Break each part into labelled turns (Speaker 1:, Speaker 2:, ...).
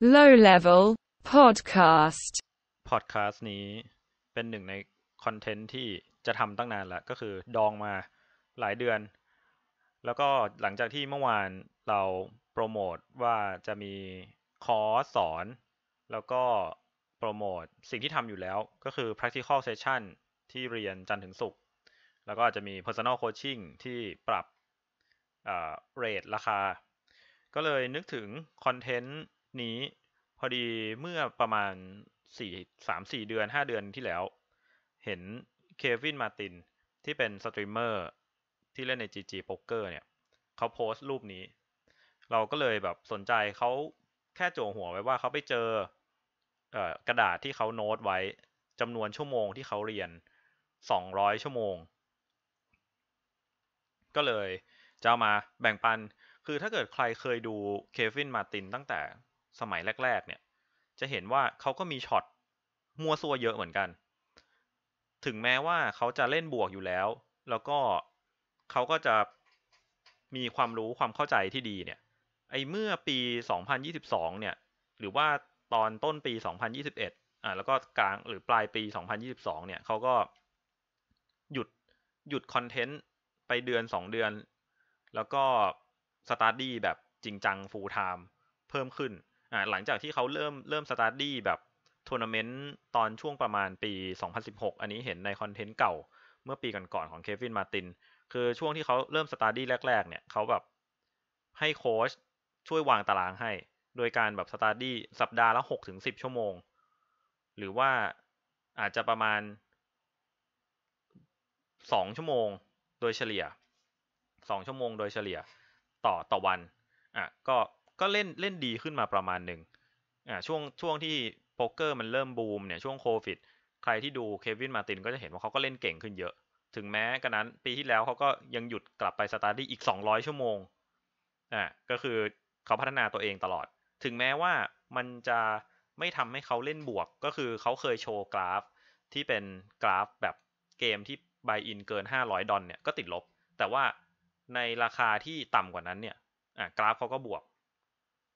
Speaker 1: low level podcast podcast นี้เป็นหนึ่งใน คอนเทนต์ที่จะทำตั้งนานแล้วก็คือดองมาหลายเดือน แล้วก็หลังจากที่เมื่อวานเรา โปรโมทว่าจะมี คอร์สสอน แล้วก็โปรโมท สิ่งที่ทำอยู่แล้ว ก็คือ practical session ที่เรียนจันทร์ถึงศุกร์แล้วก็อาจจะมี personal coaching ที่ปรับเรทราคา ก็เลยนึกถึงคอนเทนต์นี้พอดีเมื่อประมาณสี่สามสี่เดือนห้าเดือนที่แล้ว เห็นเควินมาตินที่เป็นสตรีมเมอร์ที่เล่นใน GG Poker เนี่ยเขาโพสต์รูปนี้ เราก็เลยแบบสนใจเขาแค่โจหัวไว้ว่าเขาไปเจอเออกระดาษที่เขาโน้ตไว้จำนวนชั่วโมงที่เขาเรียนสองร้อยชั่วโมง ก็เลยจะามาแบ่งปันคือถ้าเกิดใครเคยดูเควินมาตินตั้งแต่สมัยแรกๆ เนี่ย จะเห็นว่าเขาก็มีช็อตมัวซัวเยอะเหมือนกัน ถึงแม้ว่าเขาจะเล่นบวกอยู่แล้ว แล้วก็เขาก็จะมีความรู้ความเข้าใจที่ดีเนี่ย ไอ้เมื่อปี2022เนี่ย หรือว่าตอนต้นปี2021อ่า แล้วก็กลางหรือปลายปี 2022 เนี่ยเขาก็หยุดหยุดคอนเทนต์ไปเดือน 2 เดือน แล้วก็สตาร์ดี้แบบจริงจังฟูลไทม์เพิ่มขึ้นอ่าหลังจากที่เขาเริ่มเริ่มสตาร์ดี้แบบทัวร์นาเมนต์ตอนช่วงประมาณปี 2016 อันนี้เห็นในคอนเทนต์เก่า เมื่อปีก่อนๆของเควินมาตินคือช่วงที่เขาเริ่มสตาร์ดี้แรก ๆเนี่ยเขาแบบ ให้โค้ชช่วยวางตารางให้ โดยการแบบสตาร์ดี้สัปดาห์ละ6-10 ชั่วโมง หรือว่าอาจจะประมาณ 2 ชั่วโมงโดยเฉลี่ย 2 ชั่วโมงโดยเฉลี่ยต่อต่อวันอ่ะก็ก็เล่นเล่นดีขึ้นมาประมาณหนึ่งอ่าช่วงช่วงที่โป๊กเกอร์มันเริ่มบูมเนี่ยช่วงโควิดใครที่ดูเควินมาตินก็จะเห็นว่าเขาก็เล่นเก่งขึ้นเยอะ ถึงแม้กระนั้นปีที่แล้วเขาก็ยังหยุดกลับไปสตาร์ดี้อีก200 ชั่วโมง อ่าก็คือเขาพัฒนาตัวเองตลอด ถึงแม้ว่ามันจะไม่ทำให้เขาเล่นบวกก็คือเขาเคยโชว์กราฟที่เป็นกราฟแบบเกมที่บายอินเกิน 500ดอลเนี่ยก็ติดลบ แต่ว่าในราคาที่ต่ำกว่านั้นเนี่ยกราฟเขาก็บวก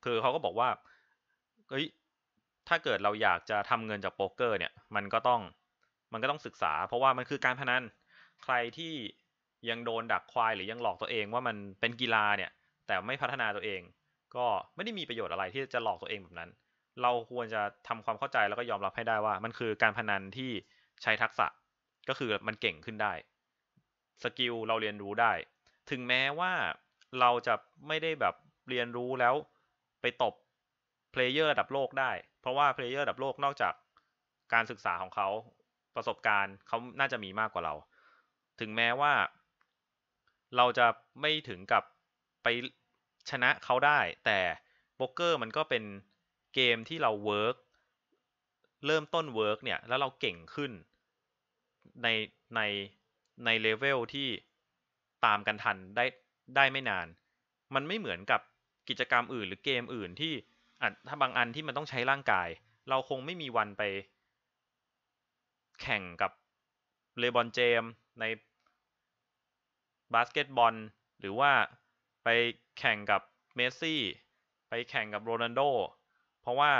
Speaker 1: คือเขาก็บอกว่าเฮ้ยถ้าเกิดเราอยากจะทำเงินจากโป๊กเกอร์เนี่ยมันก็ต้องมันก็ต้องศึกษา เพราะว่ามันคือการพนันใครที่ยังโดนดักควายหรือยังหลอกตัวเอง ว่ามันเป็นกีฬาเนี่ยแต่ไม่พัฒนาตัวเอง ก็ไม่ได้มีประโยชน์อะไรที่จะหลอกตัวเองแบบนั้น เราควรจะทำความเข้าใจแล้วก็ยอมรับให้ได้ว่า มันคือการพนันที่ใช้ทักษะก็คือมันเก่งขึ้นได้สกิลเราเรียนรู้ได้ ถึงแม้ว่าเราจะไม่ได้แบบเรียนรู้แล้วไปตบเพลเยอร์ระดับโลกได้ เพราะว่าเพลเยอร์ระดับโลกนอกจากการศึกษาของเขาประสบการณ์เขาน่าจะมีมากกว่าเรา ถึงแม้ว่า เราจะไม่ถึงกับไปชนะเขาได้ แต่โป๊กเกอร์มันก็เป็นเกมที่เราเวิร์กเริ่มต้นเวิร์กเนี่ย แล้วเราเก่งขึ้นใน ในในเลเวลที่ตามกันทันได้ ได้ไม่นาน มันไม่เหมือนกับกิจกรรมอื่นหรือเกมอื่นที่ถ้าบางอันที่มันต้องใช้ร่างกาย เราคงไม่มีวันไปแข่งกับเลบอนเจมในบาสเกตบอลหรือว่าไปแข่งกับเมสซี่ไปแข่งกับโรนัลโดเพราะว่า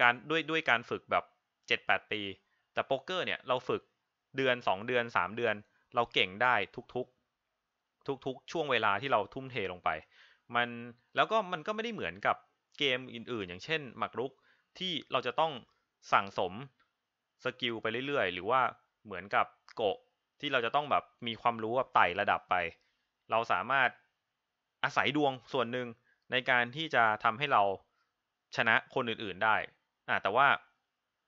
Speaker 1: การด้วยด้วยการฝึกแบบ 7-8 ปี แต่โป๊กเกอร์เนี่ย เราฝึกเดือน 2 เดือน 3 เดือน เราเก่งได้ทุกๆ ทุกๆ ช่วงเวลาที่เราทุ่มเทลงไปมันแล้วก็มันก็ไม่ได้เหมือนกับเกมอื่นๆ อย่างเช่นหมากรุกที่เราจะต้องสั่งสมสกิลไปเรื่อยๆ หรือว่าเหมือนกับโกะที่เราจะต้องแบบมีความรู้แบบไต่ระดับไป เราสามารถอาศัยดวงส่วนหนึ่งในการที่จะทำให้เราชนะคนอื่นๆได้อ่าแต่ว่า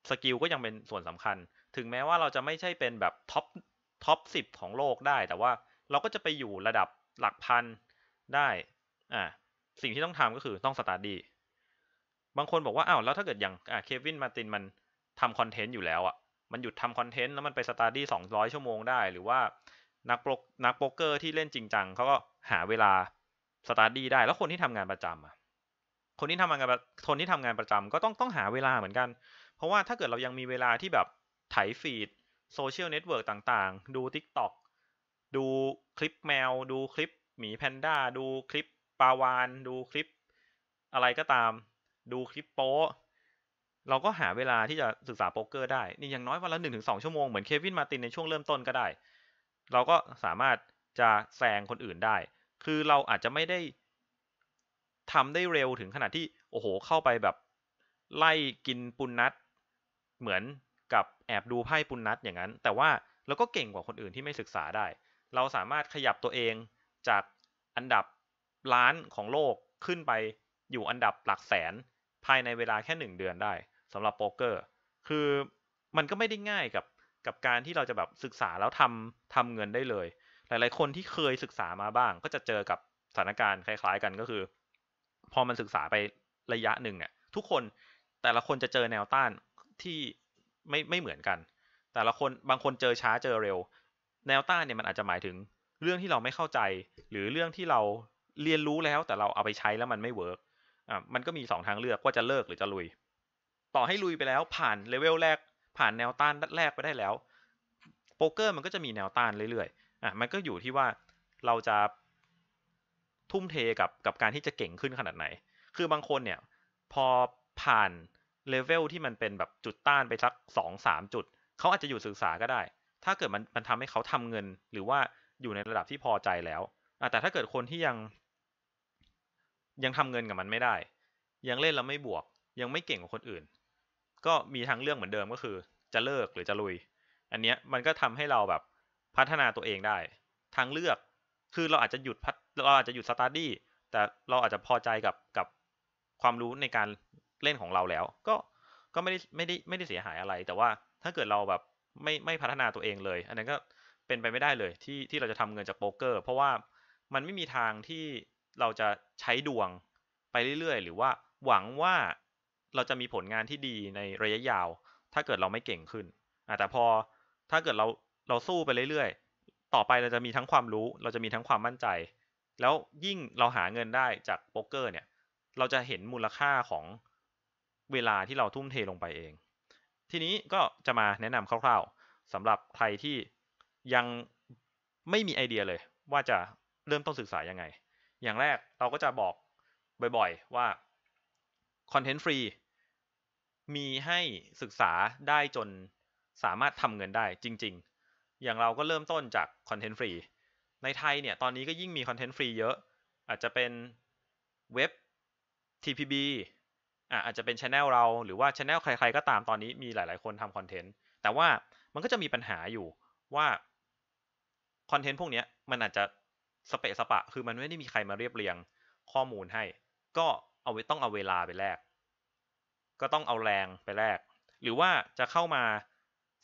Speaker 1: สกิลก็ยังเป็นส่วนสำคัญ ถึงแม้ว่าเราจะไม่ใช่เป็นแบบท็อปท็อปสิของโลกได้ แต่ว่าเราก็จะไปอยู่ระดับหลักพันได้อ่าสิ่งที่ต้องทำก็คือต้องสตาร์ดี้บางคนบอกว่าอ้าวแล้วถ้าเกิดอย่างอ่าเควินมาตินมันทำคอนเทนต์อยู่แล้วอะ่ะมันหยุดทำคอนเทนต์แล้วมันไปสตาร์ดี้สองร้อยชั่วโมงได้ หรือว่า นักโปรนักโป๊กเกอร์ที่เล่นจริงจังเขาก็หาเวลาสตาร์ดี้ได้ แล้วคนที่ทำงานประจำอ่ะคนที่ทำงานคนที่ทำงานประจำก็ต้องต้องหาเวลาเหมือนกัน เพราะว่าถ้าเกิดเรายังมีเวลาที่แบบไถฟีดโซเชียลเน็ตเวิร์กต่างๆ ดู t ิ k t o อกดูคลิปแมวดูคลิปหมีแพนด้าดูคลิปปาวานดูคลิป อะไรก็ตามดูคลิปโป๊เราก็หาเวลาที่จะศึกษาโป๊กเกอร์ได้ นี่อย่างน้อยวันละหนึ่งถึงสองชั่วโมง เหมือนเควินมาตินในช่วงเริ่มต้นก็ได้ เราก็สามารถจะแซงคนอื่นได้ คือเราอาจจะไม่ได้ทำได้เร็วถึงขนาดที่โอ้โห เข้าไปแบบ ไล่กินปุนนัด เหมือนกับแอบดูไพ่ปุนนัดอย่างนั้น แต่ว่าเราก็เก่งกว่าคนอื่นที่ไม่ศึกษาได้ เราสามารถขยับตัวเองจากอันดับล้านของโลกขึ้นไปอยู่อันดับหลักแสนภายในเวลาแค่หนึ่งเดือนได้สำหรับโป๊กเกอร์ คือมันก็ไม่ได้ง่ายกับกับการที่เราจะแบบศึกษาแล้วทำทำเงินได้เลย หลายๆ คนที่เคยศึกษามาบ้าง ก็จะเจอกับสถานการณ์คล้าย ๆกันก็คือ พอมันศึกษาไประยะหนึ่งเนี่ยทุกคนแต่ละคนจะเจอแนวต้านที่ไม่ไม่เหมือนกัน แต่ละคนบางคนเจอช้าเจอเร็ว แนวต้านเนี่ยมันอาจจะหมายถึงเรื่องที่เราไม่เข้าใจ หรือเรื่องที่เราเรียนรู้แล้วแต่เราเอาไปใช้แล้วมันไม่เวิร์กอ่ะมันก็มีสองทางเลือก ว่าจะเลิกหรือจะลุย ต่อให้ลุยไปแล้วผ่านเลเวลแรก ผ่านแนวต้านแรกไปได้แล้ว โป๊กเกอร์มันก็จะมีแนวต้านเรื่อยๆ อ่ะมันก็อยู่ที่ว่าเราจะทุ่มเทกับกับการที่จะเก่งขึ้นขนาดไหน คือบางคนเนี่ย พอผ่าน เลเวลที่มันเป็นแบบจุดต้านไปสักสองสามจุด เขาอาจจะอยู่ศึกษาก็ได้ ถ้าเกิดมันมันทำให้เขาทำเงินหรือว่าอยู่ในระดับที่พอใจแล้วแต่ถ้าเกิดคนที่ยังยังทำเงินกับมันไม่ได้ ยังเล่นแล้วไม่บวก ยังไม่เก่ง กว่าคนอื่น ก็มีทางเลือกเหมือนเดิมก็คือจะเลิกหรือจะลุย อันเนี้ยมันก็ทำให้เราแบบพัฒนาตัวเองได้ ทางเลือก คือเราอาจจะหยุดพัฒเราอาจจะหยุดสตาร์ดี้ แต่เราอาจจะพอใจกับกับความรู้ในการเล่นของเราแล้ว ก็ก็ไม่ได้ไม่ได้ไม่ได้เสียหายอะไร แต่ว่าถ้าเกิดเราแบบไม่ไม่พัฒนาตัวเองเลย อันนั้นก็เป็นไปไม่ได้เลยที่ที่เราจะทำเงินจากโป๊กเกอร์ เพราะว่ามันไม่มีทางที่เราจะใช้ดวงไปเรื่อยๆ หรือว่าหวังว่าเราจะมีผลงานที่ดีในระยะยาว ถ้าเกิดเราไม่เก่งขึ้นอแต่พอถ้าเกิดเราเราสู้ไปเรื่อยๆ ต่อไปเราจะมีทั้งความรู้ เราจะมีทั้งความมั่นใจ แล้วยิ่งเราหาเงินได้จากโป๊กเกอร์เนี่ย เราจะเห็นมูลค่าของเวลาที่เราทุ่มเทลงไปเอง ทีนี้ก็จะมาแนะนำคร่าวๆสำหรับใครที่ยังไม่มีไอเดียเลย ว่าจะเริ่มต้นศึกษายังไงอย่างแรกเราก็จะบอกบ่อยๆว่าคอนเทนต์ฟรีมีให้ศึกษาได้จนสามารถทำเงินได้จริงๆ อย่างเราก็เริ่มต้นจากคอนเทนต์ฟรีในไทยเนี่ยตอนนี้ก็ยิ่งมีคอนเทนต์ฟรีเยอะ อาจจะเป็นเว็บ TPB อ่ะอาจจะเป็นช anel เราหรือว่าช anel ใครๆก็ตามตอนนี้มีหลายๆคนทำคอนเทนต์แต่ว่ามันก็จะมีปัญหาอยู่ว่าคอนเทนต์พวกนี้มันอาจจะสเปะสปะ คือมันไม่ได้มีใครมาเรียบเรียงข้อมูลให้ ก็เอาไว้ต้องเอาเวลาไปแลกก็ต้องเอาแรงไปแลกหรือว่าจะเข้ามา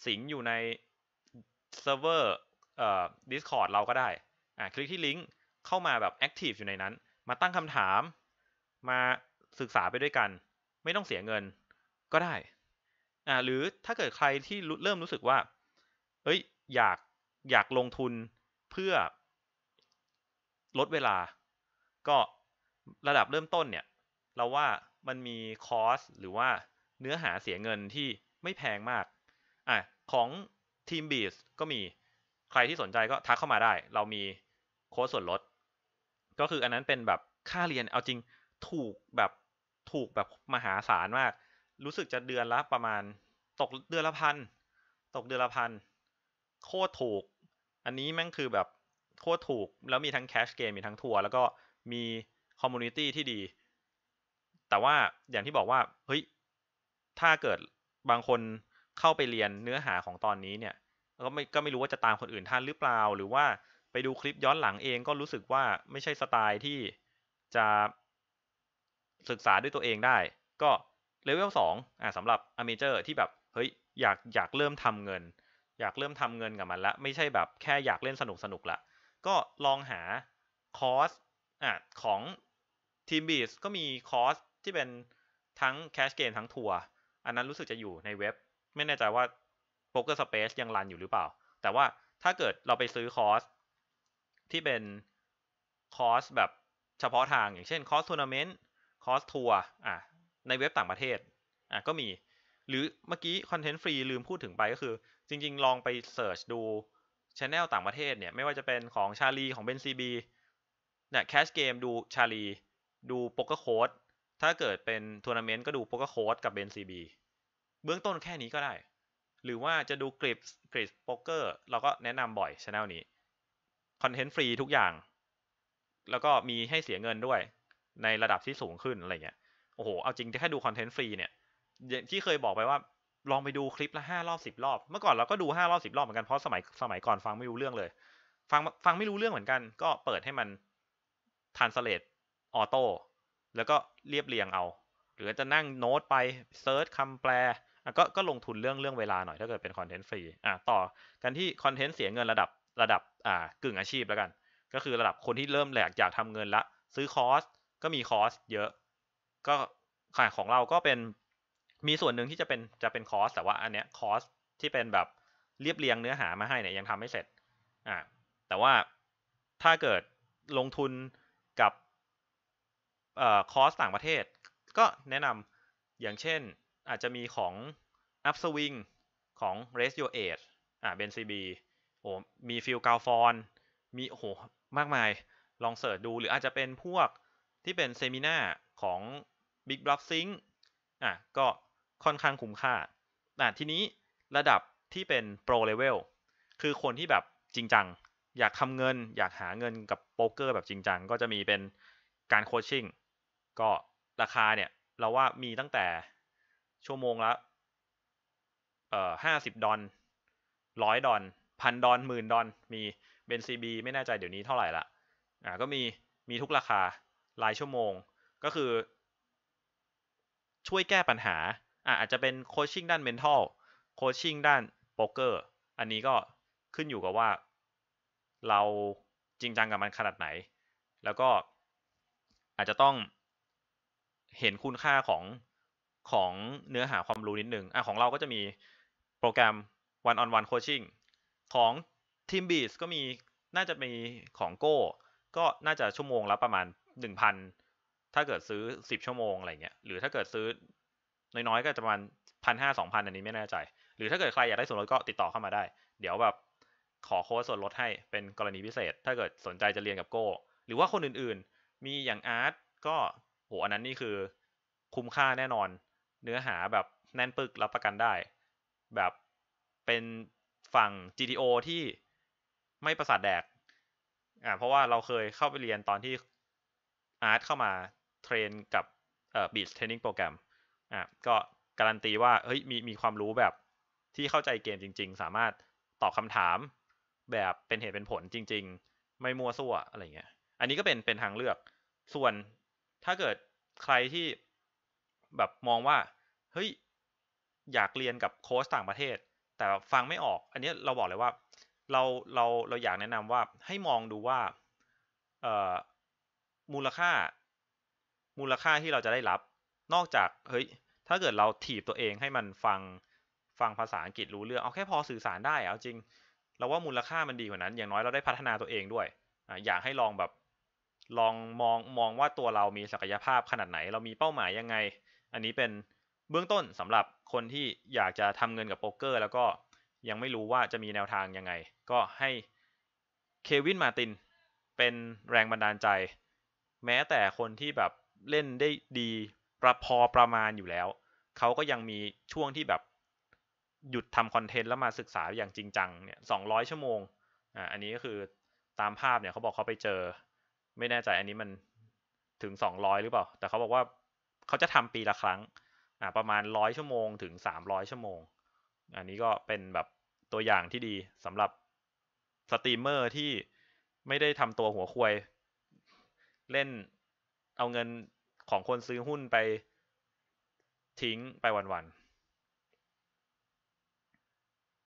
Speaker 1: สิงอยู่ในเซิร์ฟเวอร์เอ่อ Discord เราก็ได้อ่าคลิกที่ลิงก์เข้ามาแบบแอคทีฟอยู่ในนั้น มาตั้งคำถาม มาศึกษาไปด้วยกัน ไม่ต้องเสียเงินก็ได้อ่าหรือถ้าเกิดใครที่เริ่มรู้สึกว่าเอ้ยอยากอยากลงทุนเพื่อลดเวลา ก็ระดับเริ่มต้นเนี่ยเราว่ามันมี คอสหรือว่าเนื้อหาเสียเงินที่ไม่แพงมาก อ่ะของทีมบีสก็มีใครที่สนใจก็ทักเข้ามาได้เรามีโค้ดส่วนลด ก็คืออันนั้นเป็นแบบค่าเรียนเอาจริงถูกแบบถูกแบบมหาศาลมาก รู้สึกจะเดือนละประมาณ ตกเดือนละพันตกเดือนละพันโคตรถูก อันนี้แม่งคือแบบโคตรถูกแล้วมีทั้งแคชเกมมีทั้งทัวร์แล้วก็มีคอมมูนิตี้ที่ดี แต่ว่าอย่างที่บอกว่าเฮ้ย ถ้าเกิดบางคนเข้าไปเรียนเนื้อหาของตอนนี้เนี่ยก็ไม่ก็ไม่รู้ว่าจะตามคนอื่นท่านหรือเปล่า หรือว่าไปดูคลิปย้อนหลังเองก็รู้สึกว่าไม่ใช่สไตล์ที่จะศึกษาด้วยตัวเองได้ ก็เลเวลสองอ่าสำหรับอเมเจอร์ที่แบบเฮ้ยอยากอยากเริ่มทำเงิน อยากเริ่มทำเงินกับมันละไม่ใช่แบบแค่อยากเล่นสนุกสนุกละก็ลองหาคอร์สอของทีมบีสก็มีคอร์สที่เป็นทั้งแคชเกมทั้งทัวร์อันนั้นรู้สึกจะอยู่ในเว็บ ไม่แน่ใจว่าโ o k ก r s p a c สเปซยังรันอยู่หรือเปล่า แต่ว่าถ้าเกิดเราไปซื้อคอร์สที่เป็นคอร์สแบบเฉพาะทางอย่างเช่นคอร์สทัวร์นาเมนต์คอร์สทัวร์ในเว็บต่างประเทศอ่ะก็มีหรือเมื่อกี้คอนเทนต์ฟรีลืมพูดถึงไปก็คือ จริง ๆ ลองไปเสิร์ชดูชแนลต่างประเทศเนี่ยไม่ว่าจะเป็นของชาลีของเบนซีบีเนี่ยแคชเกมดูชาลีดูโป๊กเกอร์โค้ดถ้าเกิดเป็นทัวร์นาเมนต์ก็ดูโป๊กเกอร์โค้ดกับเบนซีบีเบื้องต้นแค่นี้ก็ได้หรือว่าจะดูกริปกริปโป๊กเกอร์เราก็แนะนำบ่อยชแนลนี้คอนเทนต์ฟรีทุกอย่างแล้วก็มีให้เสียเงินด้วย ในระดับที่สูงขึ้นอะไรเงี้ยโอ้โหเอาจริงแค่ดูคอนเทนต์ฟรีเนี่ย ที่เคยบอกไปว่าลองไปดูคลิปละห้ารอบสิบรอบ เมื่อก่อนเราก็ดูห้ารอบสิบรอบเหมือนกัน เพราะสมัยสมัยก่อนฟังไม่รู้เรื่องเลย ฟังฟังไม่รู้เรื่องเหมือนกัน ก็เปิดให้มันทานสเลตออโต้แล้วก็เรียบเรียงเอา หรือจะนั่งโน้ตไปเซิร์ชคำแปลก็ก็ลงทุนเรื่องเรื่องเวลาหน่อย ถ้าเกิดเป็นคอนเทนต์ฟรีอ่ะต่อกันที่คอนเทนต์เสียเงินระดับระดับอ่ากึ่งอาชีพแล้วกัน ก็คือระดับคนที่เริ่มแหลกอยากทำเงินละซื้อคอร์สก็มีคอร์สเยอะ ก็ขายของเราก็เป็นมีส่วนหนึ่งที่จะเป็น จะเป็นคอสแต่ว่าอันเนี้ยคอสที่เป็นแบบเรียบเรียงเนื้อหามาให้เนี่ยยังทำไม่เสร็จอ่าแต่ว่าถ้าเกิดลงทุนกับเอ่อคอสต่างประเทศก็แนะนำอย่างเช่นอาจจะมีของ Upswing ของ r a ส s e Your Age อ่าซีบีโอ้ มีฟิลกาฟอน มีโอ้โหมากมายลองเสิร์ชดูหรืออาจจะเป็นพวกที่เป็นเซมินาของ Big Block Sync อ่ะก็ค่อนข้างคุ้มค่าแต่ทีนี้ระดับที่เป็นโปรเลเวลคือคนที่แบบจริงจัง อยากทำเงิน อยากหาเงินกับโป๊กเกอร์แบบจริงจัง ก็จะมีเป็นการโคชชิ่ง ก็ราคาเนี่ยเราว่ามีตั้งแต่ชั่วโมงละเอ่อห้าสิบดอลร้อยดอลพันดอลหมื่นดอลมีเบนซีบีไม่แน่ใจเดี๋ยวนี้เท่าไหร่ละอ่าก็มีมีทุกราคารายชั่วโมงก็คือ ช่วยแก้ปัญหาอาจจะเป็นโคชชิ่งด้านเมนทัลโคชชิ่งด้านโป๊กเกอร์ อันนี้ก็ขึ้นอยู่กับว่า เราจริงจังกับมันขนาดไหน แล้วก็อาจจะต้องเห็นคุณค่าของ ของเนื้อหาความรู้นิดนึงอ่ะของเราก็จะมีโปรแกรม one on one coaching ของ team b e a t ก็มี น่าจะมีของโก้ ก็น่าจะชั่วโมงละประมาณ 1,000 ถ้าเกิดซื้อ 10 ชั่วโมงอะไรเงี้ย หรือถ้าเกิดซื้อน้อยๆ ก็จะประมาณพันห้าสองพันอันนี้ไม่แน่ใจ หรือถ้าเกิดใครอยากได้ส่วนลดก็ติดต่อเข้ามาได้ เดี๋ยวแบบขอโค้ดส่วนลดให้เป็นกรณีพิเศษ ถ้าเกิดสนใจจะเรียนกับโก้ หรือว่าคนอื่นๆมีอย่างอาร์ตก็โหอันนั้นนี่คือ คุ้มค่าแน่นอนเนื้อหาแบบแน่นปึกรับประกันได้ แบบเป็นฝั่ง GTO ที่ไม่ประสาทแดกอ่าเพราะว่าเราเคยเข้าไปเรียนตอนที่อาร์ตเข้ามาเทรนกับเอ่อบีชเทรนนิ่งโปรแกรม่ะก็การันตีว่าเฮ้ยมีมีความรู้แบบที่เข้าใจเกมจริง ๆ สามารถตอบคำถามแบบเป็นเหตุเป็นผลจริง ๆ ไม่มัวซั่วอะไรเงี้ยอันนี้ก็เป็นเป็นทางเลือก ส่วนถ้าเกิดใครที่แบบมองว่าเฮ้ยอยากเรียนกับโค้ชต่างประเทศ แต่ฟังไม่ออก อันนี้เราบอกเลยว่า เราเราเราอยากแนะนำว่าให้มองดูว่าเอ่อมูลค่า มูลค่าที่เราจะได้รับนอกจากเฮ้ยถ้าเกิดเราถีบตัวเองให้มันฟังฟังภาษาอังกฤษรู้เรื่องเอาแค่พอสื่อสารได้เอาจริง เราว่ามูลค่ามันดีกว่านั้นอย่างน้อยเราได้พัฒนาตัวเองด้วย อยากให้ลองแบบลองมองมองว่าตัวเรามีศักยภาพขนาดไหน เรามีเป้าหมายยังไง อันนี้เป็นเบื้องต้นสำหรับคนที่อยากจะทำเงินกับโป๊กเกอร์ แล้วก็ยังไม่รู้ว่าจะมีแนวทางยังไง ก็ให้เควินมาตินเป็นแรงบันดาลใจ แม้แต่คนที่แบบเล่นได้ดีประพอประมาณอยู่แล้วเขาก็ยังมีช่วงที่แบบหยุดทำคอนเทนต์แล้วมาศึกษาอย่างจริงจังเนี่ยสองร้อยชั่วโมง อ่า อันนี้ก็คือตามภาพเนี่ยเขาบอกเขาไปเจอ ไม่แน่ใจอันนี้มันถึงสองร้อยหรือเปล่า แต่เขาบอกว่าเขาจะทำปีละครั้ง อ่า ประมาณร้อยชั่วโมงถึงสามร้อยชั่วโมง อันนี้ก็เป็นแบบตัวอย่างที่ดีสำหรับสตรีมเมอร์ที่ไม่ได้ทำตัวหัวควยเล่นเอาเงินของคนซื้อหุ้นไปทิ้งไปวัน